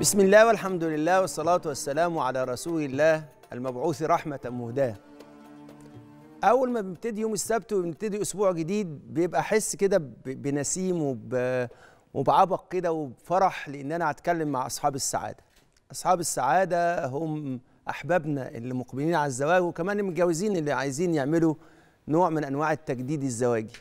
بسم الله والحمد لله والصلاة والسلام على رسول الله المبعوث رحمة مهداة أول ما بنبتدي يوم السبت وبنبتدي أسبوع جديد بيبقى أحس كده بنسيم وب... وبعبق كده وبفرح لأن أنا هتكلم مع أصحاب السعادة أصحاب السعادة هم أحبابنا اللي مقبلين على الزواج وكمان المتجوزين اللي عايزين يعملوا نوع من أنواع التجديد الزواجي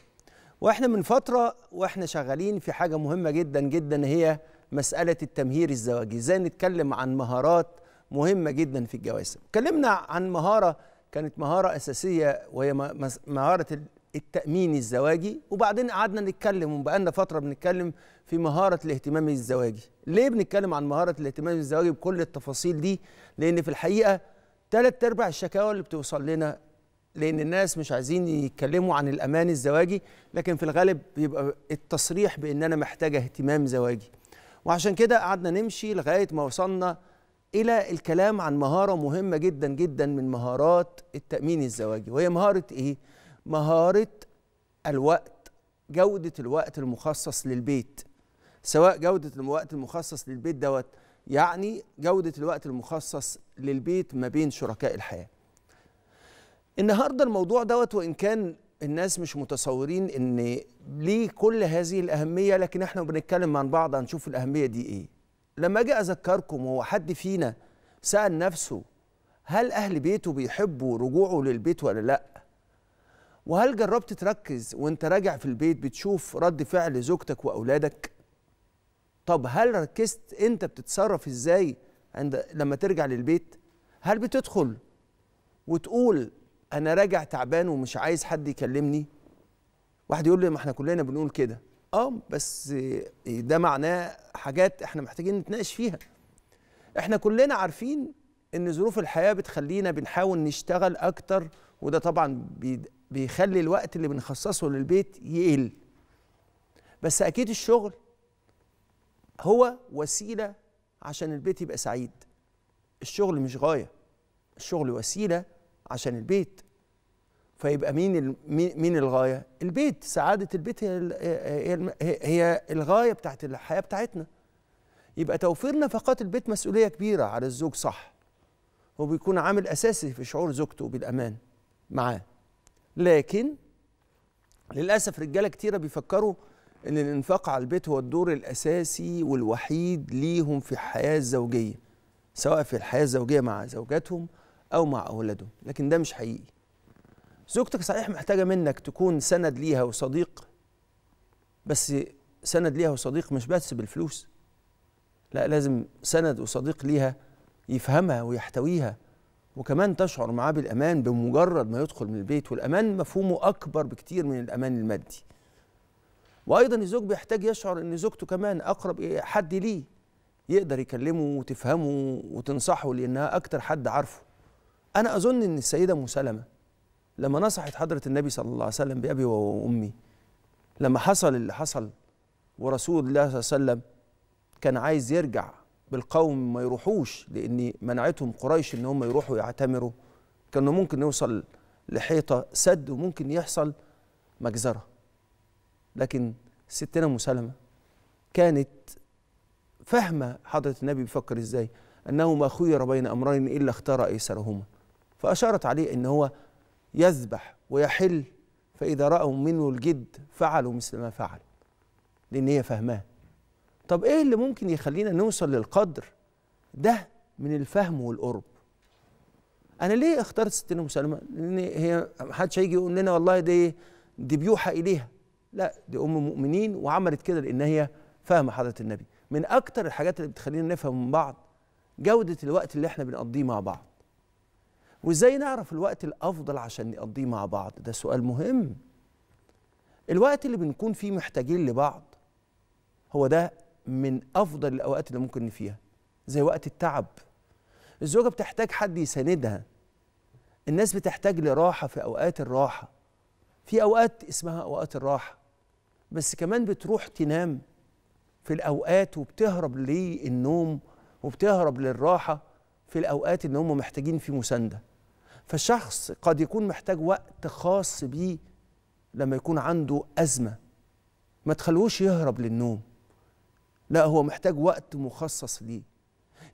وإحنا من فترة وإحنا شغالين في حاجة مهمة جدا جدا هي مساله التمهير الزواجي ازاي نتكلم عن مهارات مهمه جدا في الجواز تكلمنا عن مهاره كانت مهاره اساسيه وهي مهاره التامين الزواجي وبعدين قعدنا نتكلم وبقالنا فتره بنتكلم في مهاره الاهتمام الزواجي ليه بنتكلم عن مهاره الاهتمام الزواجي بكل التفاصيل دي لان في الحقيقه ثلاث ارباع الشكاوى اللي بتوصل لنا لان الناس مش عايزين يتكلموا عن الامان الزواجي لكن في الغالب بيبقى التصريح بان انا محتاجه اهتمام زواجي وعشان كده قعدنا نمشي لغايه ما وصلنا الى الكلام عن مهاره مهمه جدا جدا من مهارات التامين الزواجي وهي مهاره ايه مهاره الوقت جوده الوقت المخصص للبيت سواء جوده الوقت المخصص للبيت دوت يعني جوده الوقت المخصص للبيت ما بين شركاء الحياه النهارده الموضوع دوت وان كان الناس مش متصورين ان ليه كل هذه الاهميه لكن احنا بنتكلم عن بعض هنشوف الاهميه دي ايه لما اجي اذكركم هو حد فينا سال نفسه هل اهل بيته بيحبوا رجوعه للبيت ولا لا وهل جربت تركز وانت راجع في البيت بتشوف رد فعل زوجتك واولادك طب هل ركزت انت بتتصرف ازاي عند لما ترجع للبيت هل بتدخل وتقول انا راجع تعبان ومش عايز حد يكلمني واحد يقول لي ما احنا كلنا بنقول كده اه بس ده معناه حاجات احنا محتاجين نتناقش فيها احنا كلنا عارفين ان ظروف الحياه بتخلينا بنحاول نشتغل اكتر وده طبعا بيخلي الوقت اللي بنخصصه للبيت يقل بس اكيد الشغل هو وسيله عشان البيت يبقى سعيد الشغل مش غايه الشغل وسيله عشان البيت فيبقى مين مين الغايه البيت سعاده البيت هي هي الغايه بتاعت الحياه بتاعتنا يبقى توفير نفقات البيت مسؤوليه كبيره على الزوج صح هو بيكون عامل اساسي في شعور زوجته بالامان معاه لكن للاسف رجاله كتيره بيفكروا ان الانفاق على البيت هو الدور الاساسي والوحيد ليهم في الحياه الزوجيه سواء في الحياه الزوجيه مع زوجاتهم او مع اولادهم لكن ده مش حقيقي زوجتك صحيح محتاجه منك تكون سند ليها وصديق بس سند ليها وصديق مش بس بالفلوس لا لازم سند وصديق ليها يفهمها ويحتويها وكمان تشعر معاه بالامان بمجرد ما يدخل من البيت والامان مفهومه اكبر بكتير من الامان المادي وايضا الزوج بيحتاج يشعر ان زوجته كمان اقرب حد ليه يقدر يكلمه وتفهمه وتنصحه لانها اكتر حد عارفه انا اظن ان السيده مسلمه لما نصحت حضرة النبي صلى الله عليه وسلم بأبي وأمي لما حصل اللي حصل ورسول الله صلى الله عليه وسلم كان عايز يرجع بالقوم ما يروحوش لأن منعتهم قريش إن هم يروحوا يعتمروا كانوا ممكن يوصل لحيطة سد وممكن يحصل مجزرة لكن ستنا مسلمة كانت فاهمة حضرة النبي بيفكر إزاي أنه ما خير بين أمرين إلا اختار أيسرهما فأشارت عليه إن هو يذبح ويحل فإذا رأوا منه الجد فعلوا مثل ما فعل لأن هي فهماه طب إيه اللي ممكن يخلينا نوصل للقدر ده من الفهم والقرب أنا ليه اخترت ستنا مسلمة لأن هي محدش هيجي يقول لنا والله دي دي بيوحى إليها لا دي أم مؤمنين وعملت كده لأن هي فاهمة حضرة النبي من أكتر الحاجات اللي بتخلينا نفهم من بعض جودة الوقت اللي احنا بنقضيه مع بعض وازاي نعرف الوقت الافضل عشان نقضيه مع بعض ده سؤال مهم الوقت اللي بنكون فيه محتاجين لبعض هو ده من افضل الاوقات اللي ممكن فيها زي وقت التعب الزوجه بتحتاج حد يساندها الناس بتحتاج لراحه في اوقات الراحه في اوقات اسمها اوقات الراحه بس كمان بتروح تنام في الاوقات وبتهرب للنوم وبتهرب للراحه في الاوقات اللي هم محتاجين فيه مسانده فالشخص قد يكون محتاج وقت خاص بيه لما يكون عنده أزمة ما تخلوش يهرب للنوم لا هو محتاج وقت مخصص ليه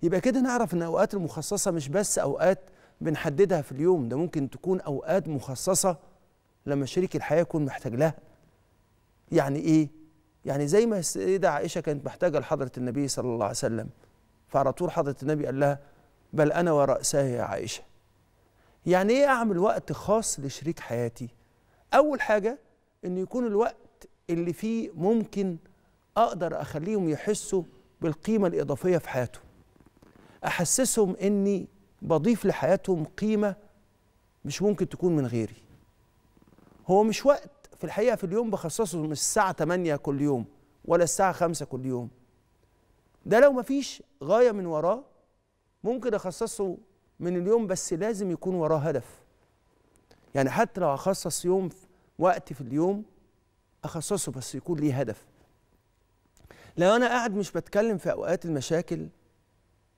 يبقى كده نعرف ان اوقات المخصصه مش بس اوقات بنحددها في اليوم ده ممكن تكون اوقات مخصصه لما شريك الحياه يكون محتاج لها يعني ايه يعني زي ما السيده عائشه كانت محتاجه لحضره النبي صلى الله عليه وسلم فعلى طول حضره النبي قال لها بل انا ورأسها يا عائشه يعني ايه اعمل وقت خاص لشريك حياتي اول حاجه ان يكون الوقت اللي فيه ممكن اقدر اخليهم يحسوا بالقيمه الاضافيه في حياتهم احسسهم اني بضيف لحياتهم قيمه مش ممكن تكون من غيري هو مش وقت في الحقيقه في اليوم بخصصه مش الساعه 8 كل يوم ولا الساعه 5 كل يوم ده لو مفيش غايه من وراه ممكن اخصصه من اليوم بس لازم يكون وراه هدف يعني حتى لو هخصص يوم وقت في اليوم اخصصه بس يكون ليه هدف لو انا قاعد مش بتكلم في اوقات المشاكل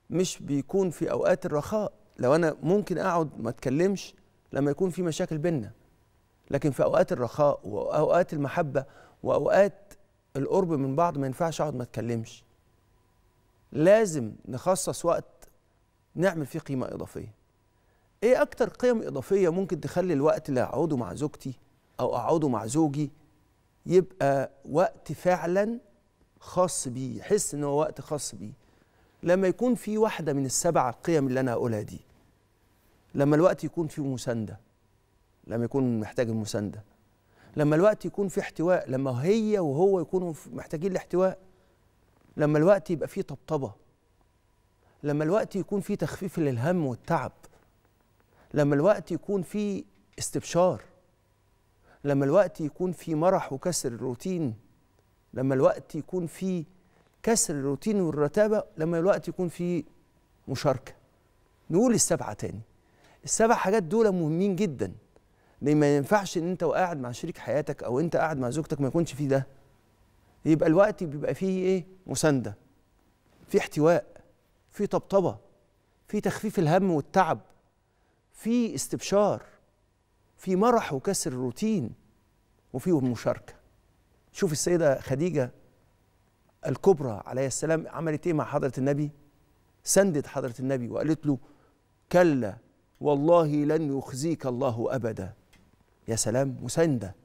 مش بيكون في اوقات الرخاء لو انا ممكن اقعد ما اتكلمش لما يكون في مشاكل بينا لكن في اوقات الرخاء واوقات المحبه واوقات القرب من بعض ما ينفعش اقعد ما اتكلمش لازم نخصص وقت نعمل فيه قيمه اضافيه ايه اكتر قيم اضافيه ممكن تخلي الوقت اللي اقعده مع زوجتي او اقعده مع زوجي يبقى وقت فعلا خاص بيه يحس ان هو وقت خاص بيه لما يكون في واحده من السبع قيم اللي انا هقولها دي لما الوقت يكون فيه مسانده لما يكون محتاج المسانده لما الوقت يكون فيه احتواء لما هي وهو يكونوا محتاجين الاحتواء لما الوقت يبقى فيه طبطبه لما الوقت يكون فيه تخفيف للهم والتعب لما الوقت يكون فيه استبشار لما الوقت يكون فيه مرح وكسر الروتين لما الوقت يكون فيه كسر الروتين والرتابة لما الوقت يكون فيه مشاركة نقول السبعة تاني السبع حاجات دول مهمين جدا لان ما ينفعش ان انت وقاعد مع شريك حياتك او انت قاعد مع زوجتك ما يكونش فيه ده يبقى الوقت بيبقى فيه ايه مسانده في احتواء في طبطبه في تخفيف الهم والتعب في استبشار في مرح وكسر الروتين وفي مشاركه شوف السيده خديجه الكبرى عليه السلام عملت ايه مع حضره النبي سندت حضره النبي وقالت له كلا والله لن يخزيك الله ابدا يا سلام مسانده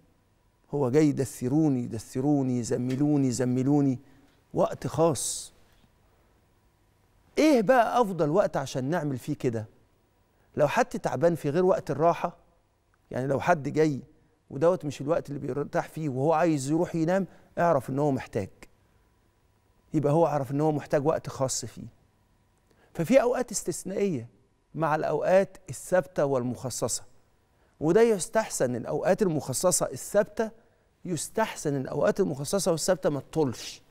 هو جاي يدثروني دثروني زملوني زملوني وقت خاص ايه بقى افضل وقت عشان نعمل فيه كده لو حد تعبان في غير وقت الراحه يعني لو حد جاي ودوت مش الوقت اللي بيرتاح فيه وهو عايز يروح ينام اعرف ان هو محتاج يبقى هو عرف ان هو محتاج وقت خاص فيه ففي اوقات استثنائيه مع الاوقات الثابته والمخصصه وده يستحسن الاوقات المخصصه الثابته يستحسن الاوقات المخصصه والثابته ما تطولش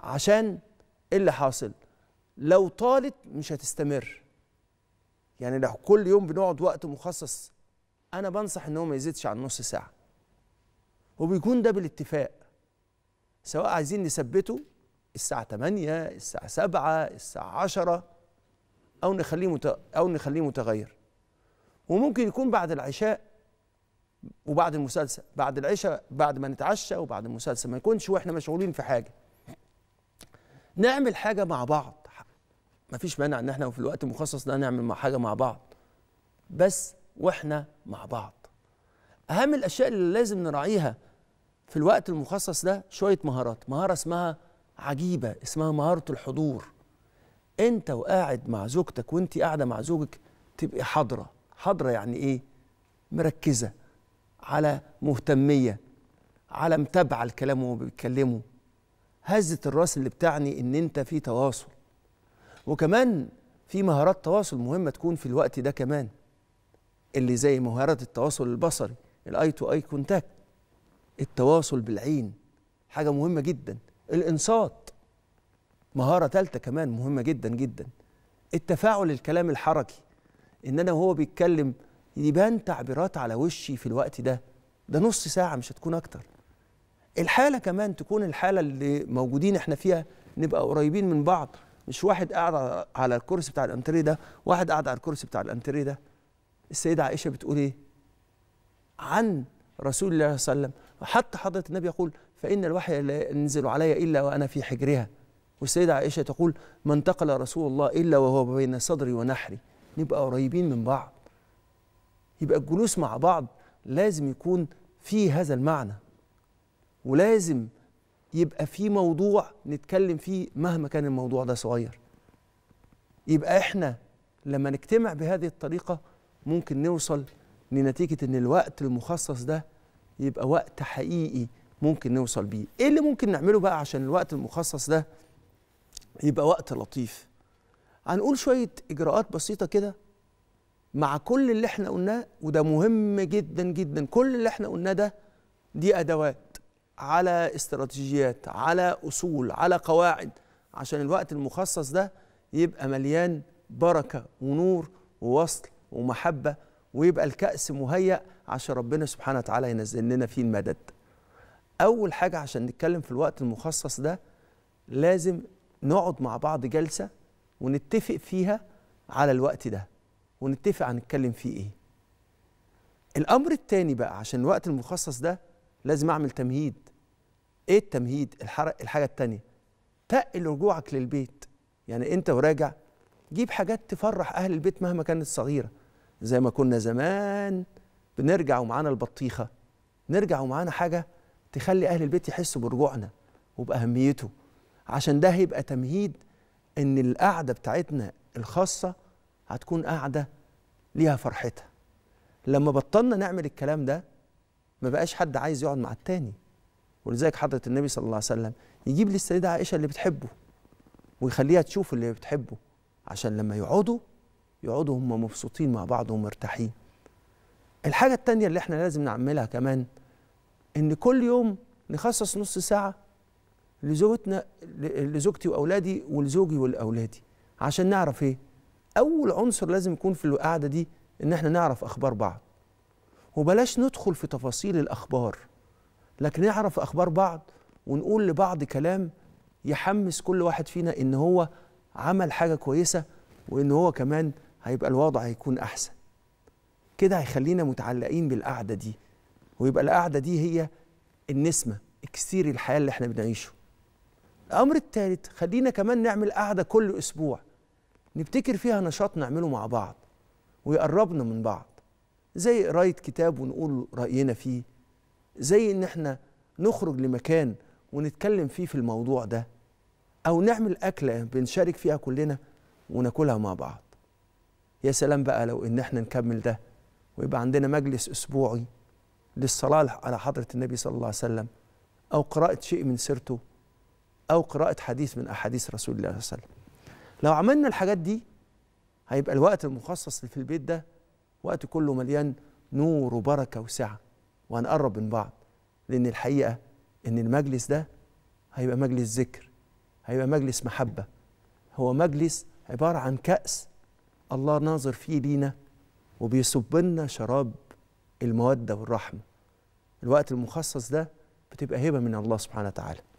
عشان إيه اللي حاصل لو طالت مش هتستمر يعني لو كل يوم بنقعد وقت مخصص انا بنصح ان هو ما يزيدش عن نص ساعه وبيكون ده بالاتفاق سواء عايزين نثبته الساعه 8 الساعه 7 الساعه 10 او نخليه مت... او نخليه متغير وممكن يكون بعد العشاء وبعد المسلسل بعد العشاء بعد ما نتعشى وبعد المسلسل ما يكونش واحنا مشغولين في حاجه نعمل حاجه مع بعض مفيش مانع ان احنا في الوقت المخصص ده نعمل حاجه مع بعض بس واحنا مع بعض اهم الاشياء اللي لازم نراعيها في الوقت المخصص ده شويه مهارات مهاره اسمها عجيبه اسمها مهاره الحضور انت وقاعد مع زوجتك وانت قاعده مع زوجك تبقي حاضره حاضره يعني ايه مركزه على مهتميه على متابعه الكلام وهو بيتكلمه هزه الراس اللي بتعني ان انت في تواصل وكمان في مهارات تواصل مهمه تكون في الوقت ده كمان اللي زي مهارات التواصل البصري الاي تو اي كونتاكت التواصل بالعين حاجه مهمه جدا الانصات مهاره ثالثه كمان مهمه جدا جدا التفاعل الكلام الحركي ان انا وهو بيتكلم يبان تعبيرات على وشي في الوقت ده ده نص ساعه مش هتكون اكتر الحاله كمان تكون الحاله اللي موجودين احنا فيها نبقى قريبين من بعض مش واحد قاعد على الكرسي بتاع الانتريه ده واحد قاعد على الكرسي بتاع الانتريه ده السيده عائشه بتقول ايه عن رسول الله صلى الله عليه وسلم حتى حضره النبي يقول فان الوحي لا ينزل علي الا وانا في حجرها والسيده عائشه تقول ما انتقل رسول الله الا وهو بين صدري ونحري نبقى قريبين من بعض يبقى الجلوس مع بعض لازم يكون في هذا المعنى ولازم يبقى في موضوع نتكلم فيه مهما كان الموضوع ده صغير يبقى احنا لما نجتمع بهذه الطريقة ممكن نوصل لنتيجة ان الوقت المخصص ده يبقى وقت حقيقي ممكن نوصل بيه ايه اللي ممكن نعمله بقى عشان الوقت المخصص ده يبقى وقت لطيف هنقول شوية اجراءات بسيطة كده مع كل اللي احنا قلناه وده مهم جدا جدا كل اللي احنا قلناه ده دي ادوات على استراتيجيات على أصول على قواعد عشان الوقت المخصص ده يبقى مليان بركة ونور ووصل ومحبة ويبقى الكأس مهيأ عشان ربنا سبحانه وتعالى ينزل لنا فيه المدد أول حاجة عشان نتكلم في الوقت المخصص ده لازم نقعد مع بعض جلسة ونتفق فيها على الوقت ده ونتفق هنتكلم فيه إيه الأمر الثاني بقى عشان الوقت المخصص ده لازم اعمل تمهيد ايه التمهيد الحرق الحاجه الثانيه تقل رجوعك للبيت يعني انت وراجع جيب حاجات تفرح اهل البيت مهما كانت صغيره زي ما كنا زمان بنرجع ومعانا البطيخه نرجع ومعانا حاجه تخلي اهل البيت يحسوا برجوعنا وباهميته عشان ده هيبقى تمهيد ان القعده بتاعتنا الخاصه هتكون قعده ليها فرحتها لما بطلنا نعمل الكلام ده ما بقاش حد عايز يقعد مع التاني ولذلك حضرة النبي صلى الله عليه وسلم يجيب للسيدة عائشة اللي بتحبه ويخليها تشوف اللي بتحبه عشان لما يقعدوا يقعدوا هم مبسوطين مع بعض ومرتاحين الحاجة التانية اللي احنا لازم نعملها كمان ان كل يوم نخصص نص ساعة لزوجتنا لزوجتي واولادي ولزوجي ولاولادي عشان نعرف ايه اول عنصر لازم يكون في القعدة دي ان احنا نعرف اخبار بعض وبلاش ندخل في تفاصيل الأخبار لكن نعرف أخبار بعض ونقول لبعض كلام يحمس كل واحد فينا إن هو عمل حاجة كويسة وإن هو كمان هيبقى الوضع هيكون أحسن كده هيخلينا متعلقين بالقعدة دي ويبقى القعدة دي هي النسمة اكسير الحياة اللي احنا بنعيشه الأمر الثالث خلينا كمان نعمل قعدة كل أسبوع نبتكر فيها نشاط نعمله مع بعض ويقربنا من بعض زي قرايه كتاب ونقول راينا فيه زي ان احنا نخرج لمكان ونتكلم فيه في الموضوع ده او نعمل اكله بنشارك فيها كلنا وناكلها مع بعض يا سلام بقى لو ان احنا نكمل ده ويبقى عندنا مجلس اسبوعي للصلاه على حضره النبي صلى الله عليه وسلم او قراءه شيء من سيرته او قراءه حديث من احاديث رسول الله صلى الله عليه وسلم لو عملنا الحاجات دي هيبقى الوقت المخصص في البيت ده وقت كله مليان نور وبركه وسعه وهنقرب من بعض لان الحقيقه ان المجلس ده هيبقى مجلس ذكر هيبقى مجلس محبه هو مجلس عباره عن كاس الله ناظر فيه لينا وبيصب لنا شراب الموده والرحمه الوقت المخصص ده بتبقى هبه من الله سبحانه وتعالى